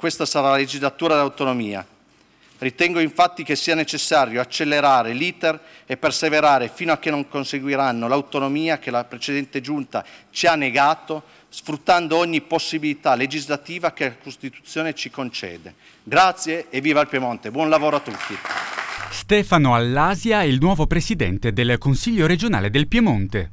questa sarà la legislatura dell'autonomia. Ritengo infatti che sia necessario accelerare l'iter e perseverare fino a che non conseguiranno l'autonomia che la precedente giunta ci ha negato, sfruttando ogni possibilità legislativa che la Costituzione ci concede. Grazie e viva il Piemonte. Buon lavoro a tutti. Stefano Allasia è il nuovo presidente del Consiglio regionale del Piemonte.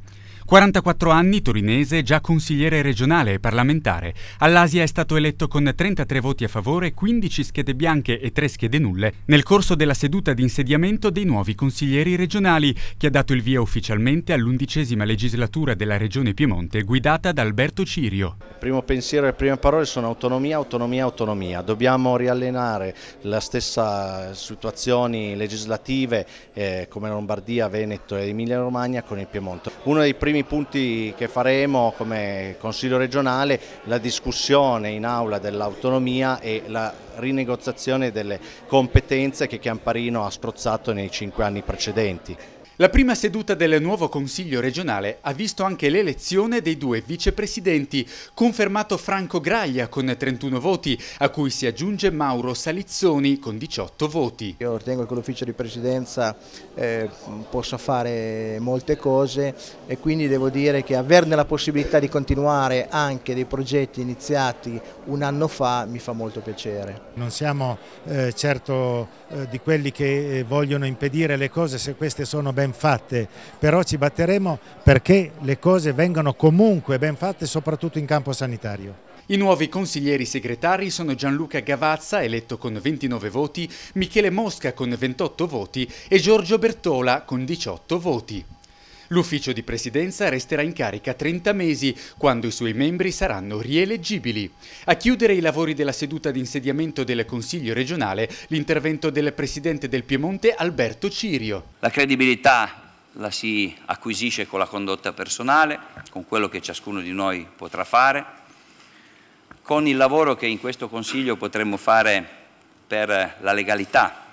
44 anni, torinese, già consigliere regionale e parlamentare. All'Asia è stato eletto con 33 voti a favore, 15 schede bianche e 3 schede nulle nel corso della seduta di insediamento dei nuovi consiglieri regionali, che ha dato il via ufficialmente all'undicesima legislatura della Regione Piemonte, guidata da Alberto Cirio. Il primo pensiero e le prime parole sono autonomia, autonomia, autonomia. Dobbiamo riallenare la stessa situazioni legislative eh, come Lombardia, Veneto e Emilia Romagna con il Piemonte. Uno dei primi prossimi punti che faremo come Consiglio regionale la discussione in aula dell'autonomia e la rinegoziazione delle competenze che Chiamparino ha strozzato nei cinque anni precedenti. La prima seduta del nuovo Consiglio regionale ha visto anche l'elezione dei due vicepresidenti, confermato Franco Graglia con 31 voti, a cui si aggiunge Mauro Salizzoni con 18 voti. Io ritengo che l'ufficio di presidenza eh, possa fare molte cose e quindi devo dire che averne la possibilità di continuare anche dei progetti iniziati un anno fa mi fa molto piacere. Non siamo eh, certo eh, di quelli che eh, vogliono impedire le cose se queste sono ben ben fatte, però ci batteremo perché le cose vengano comunque ben fatte, soprattutto in campo sanitario. I nuovi consiglieri segretari sono Gianluca Gavazza, eletto con 29 voti, Michele Mosca con 28 voti e Giorgio Bertola con 18 voti. L'ufficio di presidenza resterà in carica 30 mesi, quando i suoi membri saranno rieleggibili. A chiudere i lavori della seduta di insediamento del Consiglio regionale, l'intervento del presidente del Piemonte Alberto Cirio. La credibilità la si acquisisce con la condotta personale, con quello che ciascuno di noi potrà fare, con il lavoro che in questo Consiglio potremmo fare per la legalità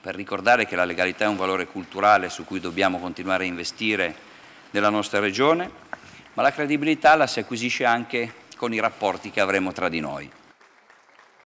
per ricordare che la legalità è un valore culturale su cui dobbiamo continuare a investire nella nostra regione, ma la credibilità la si acquisisce anche con i rapporti che avremo tra di noi.